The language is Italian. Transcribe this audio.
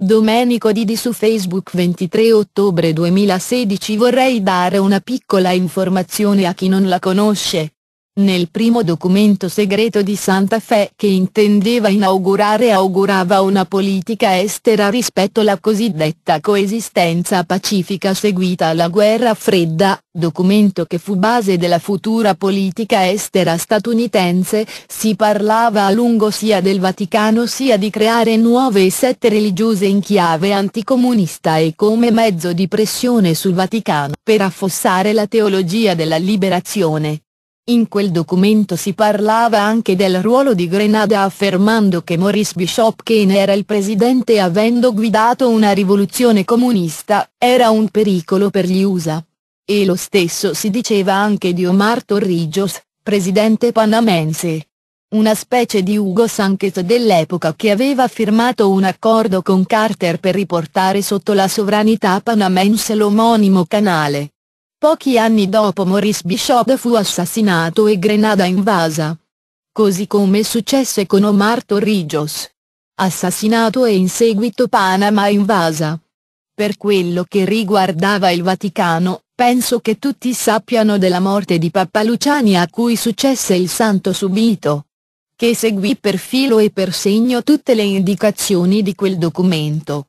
Domenico Didi su Facebook 23 ottobre 2016 Vorrei dare una piccola informazione a chi non la conosce, nel primo documento segreto di Santa Fe che intendeva inaugurare augurava una politica estera rispetto alla cosiddetta coesistenza pacifica seguita alla guerra fredda, documento che fu base della futura politica estera statunitense, si parlava a lungo sia del Vaticano sia di creare nuove sette religiose in chiave anticomunista e come mezzo di pressione sul Vaticano per affossare la teologia della liberazione in quel documento si parlava anche del ruolo di Grenada affermando che Maurice Bishop Kane era il presidente avendo guidato una rivoluzione comunista, era un pericolo per gli USA. E lo stesso si diceva anche di Omar Torrijos, presidente panamense una specie di Hugo Sanchez dell'epoca che aveva firmato un accordo con Carter per riportare sotto la sovranità panamense l'omonimo canale. Pochi anni dopo Maurice Bishop fu assassinato e Grenada invasa. Così come successe con Omar Torrijos. Assassinato e in seguito Panama invasa. Per quello che riguardava il Vaticano, penso che tutti sappiano della morte di Papa Luciani a cui successe il santo subito. Che seguì per filo e per segno tutte le indicazioni di quel documento.